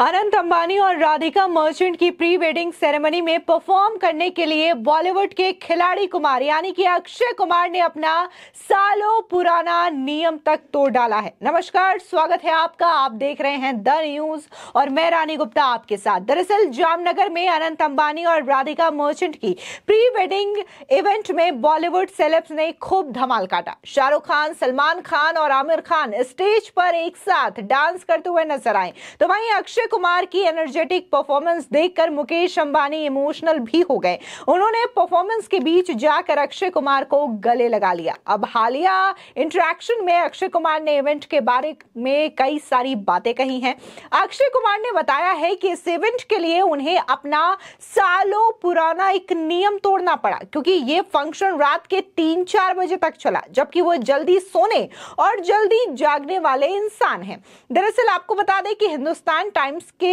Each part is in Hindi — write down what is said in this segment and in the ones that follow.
अनंत अंबानी और राधिका मर्चेंट की प्री वेडिंग सेरेमनी में परफॉर्म करने के लिए बॉलीवुड के खिलाड़ी कुमार यानी कि अक्षय कुमार ने अपना सालों पुराना नियम तक तोड़ डाला है नमस्कार स्वागत है आपका आप देख रहे हैं द न्यूज और मैं रानी गुप्ता आपके साथ दरअसल जामनगर में अनंत अंबानी और राधिका मर्चेंट की प्री वेडिंग इवेंट में बॉलीवुड सेलेब्स ने खूब धमाल काटा शाहरुख खान सलमान खान और आमिर खान स्टेज पर एक साथ डांस करते हुए नजर आए तो वहीं अक्षय अक्षय कुमार की एनर्जेटिक परफॉर्मेंस देखकर मुकेश अंबानी इमोशनल भी हो गए उन्होंने परफॉर्मेंस के बीच जाकर अक्षय कुमार को गले लगा लिया अब हालिया इंटरेक्शन में अक्षय कुमार ने इवेंट के बारे में कई सारी बातें कही हैं अक्षय कुमार ने बताया है कि इस इवेंट के लिए उन्हें अपना सालों पुराना एक नियम तोड़ना पड़ा क्योंकि ये फंक्शन रात के तीन चार बजे तक चला जबकि वो जल्दी सोने और जल्दी जागने वाले इंसान हैं दरअसल आपको बता दें कि हिंदुस्तान टाइम्स के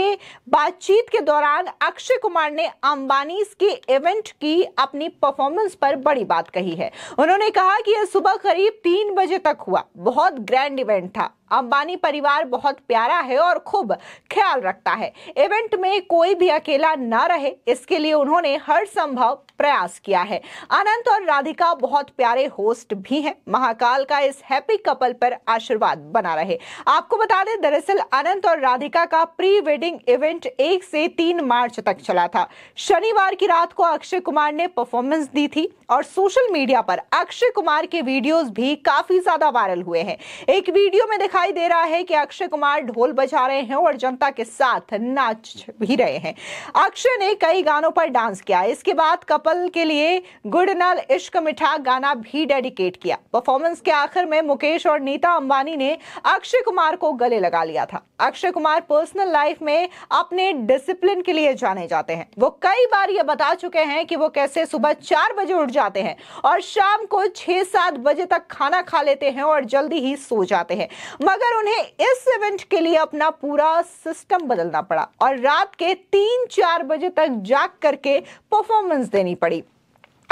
बातचीत के दौरान अक्षय कुमार ने अंबानी के इवेंट की अपनी परफॉर्मेंस पर बड़ी बात कही है उन्होंने कहा कि यह सुबह करीब तीन बजे तक हुआ बहुत ग्रैंड इवेंट था अंबानी परिवार बहुत प्यारा है और खूब ख्याल रखता है इवेंट में कोई भी अकेला ना रहे इसके लिए उन्होंने हर संभव प्रयास किया है अनंत और राधिका बहुत प्यारे होस्ट भी हैं महाकाल का इस हैप्पी कपल पर आशीर्वाद बना रहे आपको बता दें दरअसल अनंत और राधिका का प्री वेडिंग इवेंट एक से तीन मार्च तक चला था शनिवार की रात को अक्षय कुमार ने परफॉर्मेंस दी थी और सोशल मीडिया पर अक्षय कुमार के वीडियोज भी काफी ज्यादा वायरल हुए हैं एक वीडियो में देखा दिखाई दे रहा है कि अक्षय कुमार ढोल बजा रहे हैं और जनता के साथ नाच भी रहे हैं अक्षय ने कई गानों पर डांस किया इसके बाद कपल के लिए गुड नल इश्क मिठा गाना भी डेडिकेट किया परफॉर्मेंस के आखिर में मुकेश और नीता अंबानी ने अक्षय कुमार को गले लगा लिया था अक्षय कुमार पर्सनल लाइफ में अपने डिसिप्लिन के लिए जाने जाते हैं वो कई बार ये बता चुके हैं कि वो कैसे सुबह चार बजे उठ जाते हैं और शाम को छह सात बजे तक खाना खा लेते हैं और जल्दी ही सो जाते हैं मगर उन्हें इस इवेंट के लिए अपना पूरा सिस्टम बदलना पड़ा और रात के तीन चार बजे तक जाग करके परफॉर्मेंस देनी पड़ी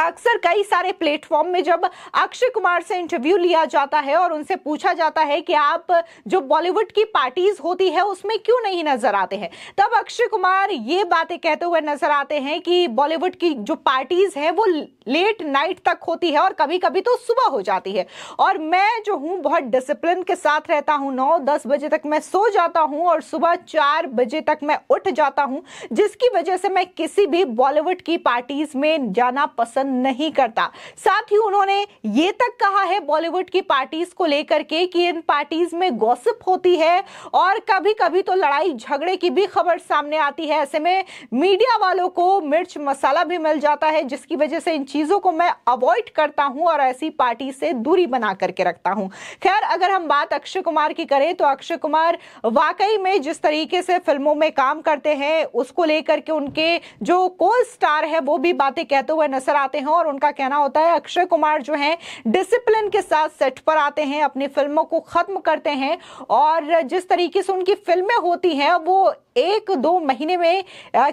अक्सर कई सारे प्लेटफॉर्म में जब अक्षय कुमार से इंटरव्यू लिया जाता है और उनसे पूछा जाता है कि आप जो बॉलीवुड की पार्टीज होती है उसमें क्यों नहीं नजर आते हैं तब अक्षय कुमार ये बातें कहते हुए नजर आते हैं कि बॉलीवुड की जो पार्टीज है वो लेट नाइट तक होती है और कभी कभी तो सुबह हो जाती है और मैं जो हूँ बहुत डिसिप्लिन के साथ रहता हूँ नौ दस बजे तक मैं सो जाता हूँ और सुबह चार बजे तक मैं उठ जाता हूँ जिसकी वजह से मैं किसी भी बॉलीवुड की पार्टीज में जाना पसंद पसंद नहीं करता साथ ही उन्होंने ये तक कहा है बॉलीवुड की पार्टीज को लेकर के कि इन पार्टीज में गॉसिप होती है और कभी कभी तो लड़ाई झगड़े की भी खबर सामने आती है ऐसे में मीडिया वालों को मिर्च मसाला भी मिल जाता है जिसकी वजह से इन चीज़ों को मैं अवॉइड करता हूं और ऐसी पार्टी से दूरी बना करके रखता हूं खैर अगर हम बात अक्षय कुमार की करें तो अक्षय कुमार वाकई में जिस तरीके से फिल्मों में काम करते हैं उसको लेकर के उनके जो को स्टार है वो भी बातें कहते हुए नजर आते आते हैं और उनका कहना होता है अक्षय कुमार जो है डिसिप्लिन के साथ सेट पर आते हैं अपनी फिल्मों को खत्म करते हैं और जिस तरीके से उनकी फिल्में होती हैं वो एक दो महीने में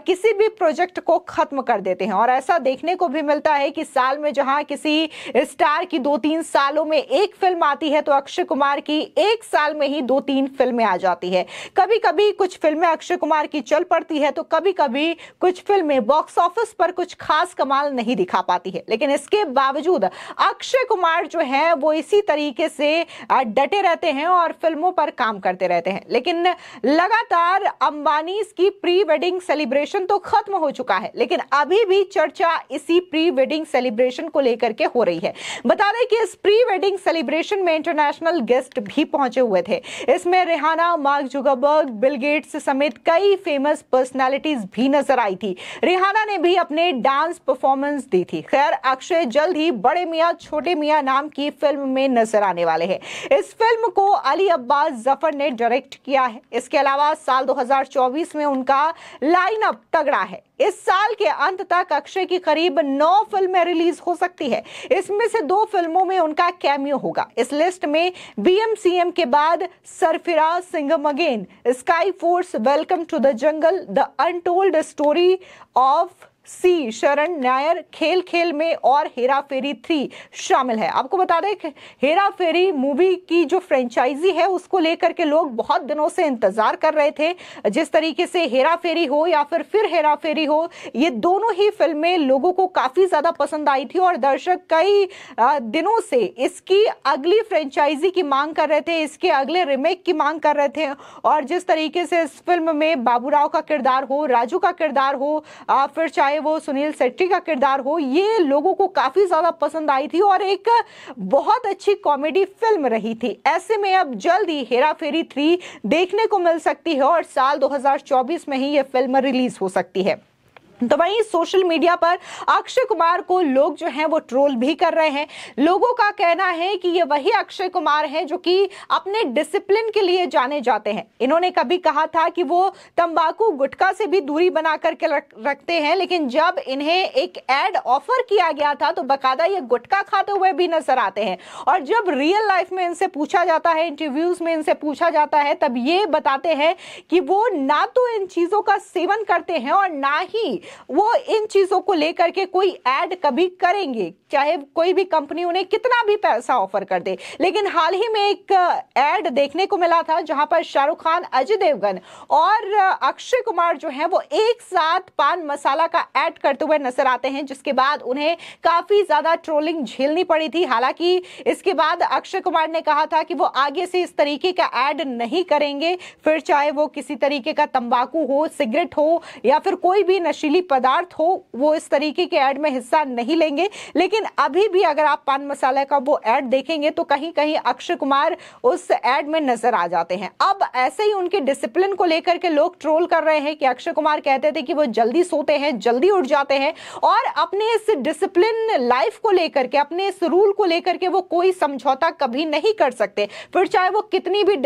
किसी भी प्रोजेक्ट को ख़त्म कर देते हैं और ऐसा देखने को भी मिलता है कि साल में जहां किसी स्टार की दो तीन सालों में एक फिल्म आती है तो अक्षय कुमार की एक साल में ही दो तीन फिल्में आ जाती है कभी कभी कुछ फिल्में अक्षय कुमार की चल पड़ती है तो कभी कभी कुछ फिल्में बॉक्स ऑफिस पर कुछ खास कमाल नहीं दिखा पाती है लेकिन इसके बावजूद अक्षय कुमार जो है वो इसी तरीके से डटे रहते हैं और फिल्मों पर काम करते रहते हैं लेकिन लगातार अम्बा अंबानीज की प्री वेडिंग सेलिब्रेशन तो खत्म हो चुका है लेकिन अभी भी चर्चा इसी प्री वेडिंग सेलिब्रेशन को लेकर के हो रही है बता दें कि इस प्री वेडिंग सेलिब्रेशन में इंटरनेशनल गेस्ट भी पहुंचे हुए थे इसमें Rihanna Mark Zuckerberg Bill Gates समेत कई फेमस पर्सनैलिटीज भी नजर आई थी रेहाना ने भी अपने डांस परफॉर्मेंस दी थी खैर अक्षय जल्द ही बड़े मियाँ छोटे मियाँ नाम की फिल्म में नजर आने वाले हैं इस फिल्म को अली अब्बास जफर ने डायरेक्ट किया है इसके अलावा साल 2024 में उनका लाइनअप तगड़ा है इस साल के अंत तक अक्षय की करीब नौ फिल्में रिलीज हो सकती है इसमें से दो फिल्मों में उनका कैमियो होगा इस लिस्ट में बीएमसीएम के बाद Sarfira Singham Again Sky Force Welcome to the Jungle The Untold Story of C शरण नायर खेल खेल में और हेरा फेरी थ्री शामिल है आपको बता दें हेरा फेरी मूवी की जो फ्रेंचाइजी है उसको लेकर के लोग बहुत दिनों से इंतजार कर रहे थे जिस तरीके से हेरा फेरी हो या फिर फिर हेरा फेरी हो ये दोनों ही फिल्में लोगों को काफ़ी ज़्यादा पसंद आई थी और दर्शक कई दिनों से इसकी अगली फ्रेंचाइजी की मांग कर रहे थे इसके अगले रिमेक की मांग कर रहे थे और जिस तरीके से इस फिल्म में बाबू का किरदार हो राजू का किरदार हो फिर चाहे चाहे वो सुनील सेट्टी का किरदार हो ये लोगों को काफ़ी ज़्यादा पसंद आई थी और एक बहुत अच्छी कॉमेडी फिल्म रही थी ऐसे में अब जल्द ही हेरा फेरी थ्री देखने को मिल सकती है और साल 2024 में ही ये फिल्म रिलीज हो सकती है तो वहीं सोशल मीडिया पर अक्षय कुमार को लोग जो हैं वो ट्रोल भी कर रहे हैं लोगों का कहना है कि ये वही अक्षय कुमार हैं जो कि अपने डिसिप्लिन के लिए जाने जाते हैं इन्होंने कभी कहा था कि वो तंबाकू गुटखा से भी दूरी बना करके रखते हैं लेकिन जब इन्हें एक एड ऑफर किया गया था तो बकायदा ये गुटखा खाते हुए भी नजर आते हैं और जब रियल लाइफ में इनसे पूछा जाता है इंटरव्यूज में इनसे पूछा जाता है तब ये बताते हैं कि वो ना तो इन चीज़ों का सेवन करते हैं और ना ही वो इन चीज़ों को लेकर के कोई ऐड कभी करेंगे चाहे कोई भी कंपनी उन्हें कितना भी पैसा ऑफर कर दे लेकिन हाल ही में एक ऐड देखने को मिला था जहां पर शाहरुख खान अजय देवगन और अक्षय कुमार जो है वो एक साथ पान मसाला का ऐड करते हुए नजर आते हैं जिसके बाद उन्हें काफ़ी ज़्यादा ट्रोलिंग झेलनी पड़ी थी हालांकि इसके बाद अक्षय कुमार ने कहा था कि वो आगे से इस तरीके का ऐड नहीं करेंगे फिर चाहे वो किसी तरीके का तंबाकू हो सिगरेट हो या फिर कोई भी नशीली भी पदार्थ हो वो इस तरीके के ऐड में हिस्सा नहीं लेंगे लेकिन अभी भी अगर आप पान मसाला का वो ऐड देखेंगे तो कहीं कहीं अक्षय कुमार उस ऐड में नजर आ जाते हैं अब ऐसे ही उनके डिसिप्लिन को लेकर के लोग ट्रोल कर रहे हैं कि अक्षय कुमार कहते थे कि वो जल्दी सोते हैं जल्दी उठ जाते हैं और अपने इस डिसिप्लिन लाइफ को लेकर के अपने इस रूल को लेकर के वो कोई समझौता कभी नहीं कर सकते फिर चाहे वो कितनी भी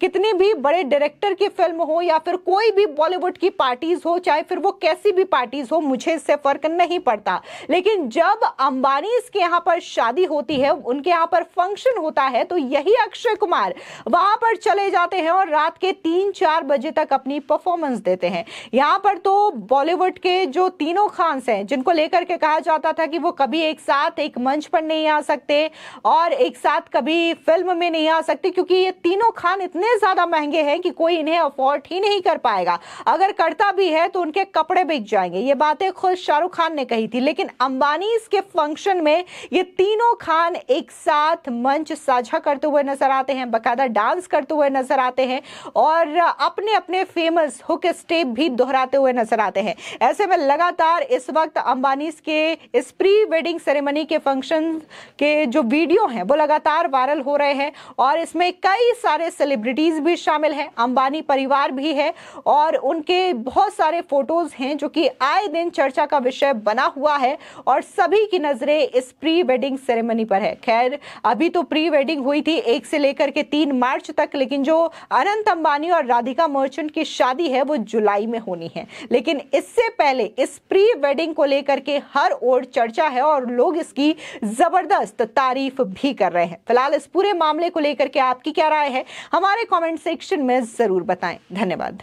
कितनी भी बड़े डायरेक्टर की फिल्म हो या फिर कोई भी बॉलीवुड की पार्टीज हो चाहे फिर वो कैसी भी पार्टीज हो मुझे इससे फर्क नहीं पड़ता लेकिन जब अंबानी के यहाँ पर शादी होती है उनके यहाँ पर फंक्शन होता है तो यही अक्षय कुमार वहां पर चले जाते हैं और रात के तीन चार बजे तक अपनी परफॉर्मेंस देते हैं यहाँ पर तो बॉलीवुड के जो तीनों खान्स हैं जिनको लेकर के कहा जाता था कि वो कभी एक साथ एक मंच पर नहीं आ सकते और एक साथ कभी फिल्म में नहीं आ सकते क्योंकि ये तीनों खान इतने ज्यादा महंगे हैं कि कोई इन्हें अफोर्ड ही नहीं कर पाएगा अगर करता भी है तो उनके कपड़े बिक जाए जाएंगे ये बातें खुद शाहरुख खान ने कही थी लेकिन अंबानी इसके फंक्शन में ये तीनों खान एक साथ मंच साझा करते हुए नजर आते हैं बकायदा डांस करते हुए नजर आते हैं और अपने अपने फेमस हुक स्टेप भी दोहराते हुए नजर आते हैं ऐसे में लगातार इस वक्त अंबानी के इस प्री वेडिंग सेरेमनी के फंक्शन के जो वीडियो हैं वो लगातार वायरल हो रहे हैं और इसमें कई सारे सेलिब्रिटीज भी शामिल हैं अंबानी परिवार भी है और उनके बहुत सारे फोटोज हैं जो कि आए दिन चर्चा का विषय बना हुआ है और सभी की नजरें इस प्री वेडिंग सेरेमनी पर है खैर अभी तो प्री वेडिंग हुई थी एक से लेकर के तीन मार्च तक लेकिन जो अनंत अंबानी और राधिका मर्चेंट की शादी है वो जुलाई में होनी है लेकिन इससे पहले इस प्री वेडिंग को लेकर के हर ओर चर्चा है और लोग इसकी जबरदस्त तारीफ भी कर रहे हैं फिलहाल इस पूरे मामले को लेकर के आपकी क्या राय है हमारे कमेंट सेक्शन में जरूर बताएं धन्यवाद